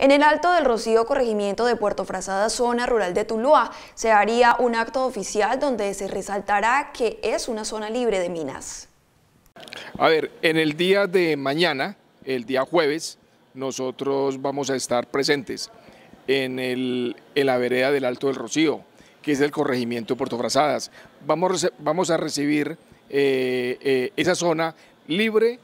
En el Alto del Rocío, corregimiento de Puerto Frazada, zona rural de Tuluá, se haría un acto oficial donde se resaltará que es una zona libre de minas. A ver, en el día de mañana, el día jueves, nosotros vamos a estar presentes en, la vereda del Alto del Rocío, que es el corregimiento de Puerto Frazadas. Vamos, vamos a recibir eh, eh, esa zona libre,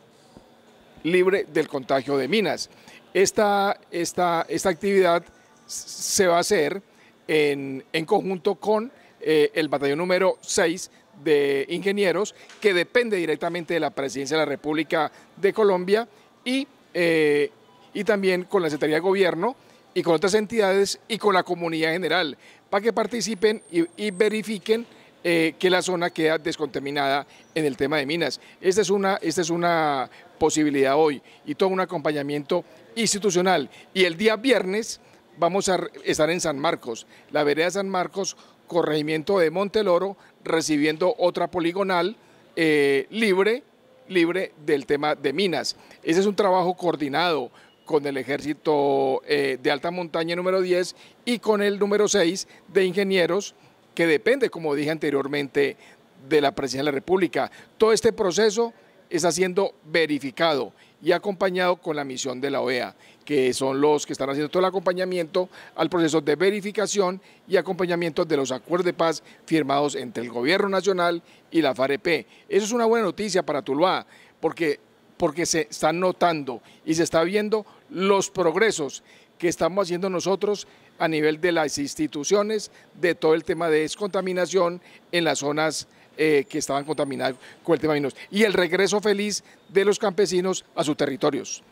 libre del contagio de minas. Esta, esta, esta actividad se va a hacer en, conjunto con eh, el batallón número 6 de ingenieros, que depende directamente de la Presidencia de la República de Colombia y, eh, y también con la Secretaría de Gobierno y con otras entidades y con la comunidad general, para que participen y, verifiquen eh, que la zona queda descontaminada en el tema de minas. Esta es una, esta es una, posibilidad hoy y todo un acompañamiento institucional. Y el día viernes vamos a estar en San Marcos, la vereda San Marcos, corregimiento de Monteloro, recibiendo otra poligonal eh, libre, libre del tema de minas. Ese es un trabajo coordinado con el ejército eh, de alta montaña número 10 y con el número 6 de ingenieros, que depende, como dije anteriormente, de la Presidencia de la República. Todo este proceso está siendo verificado y acompañado con la misión de la OEA, que son los que están haciendo todo el acompañamiento al proceso de verificación y acompañamiento de los acuerdos de paz firmados entre el Gobierno Nacional y la FAREP. Eso es una buena noticia para Tuluá, porque, porque se están notando y se está viendo los progresos que estamos haciendo nosotros a nivel de las instituciones de todo el tema de descontaminación en las zonas eh, que estaban contaminadas con el tema de y el regreso feliz de los campesinos a sus territorios.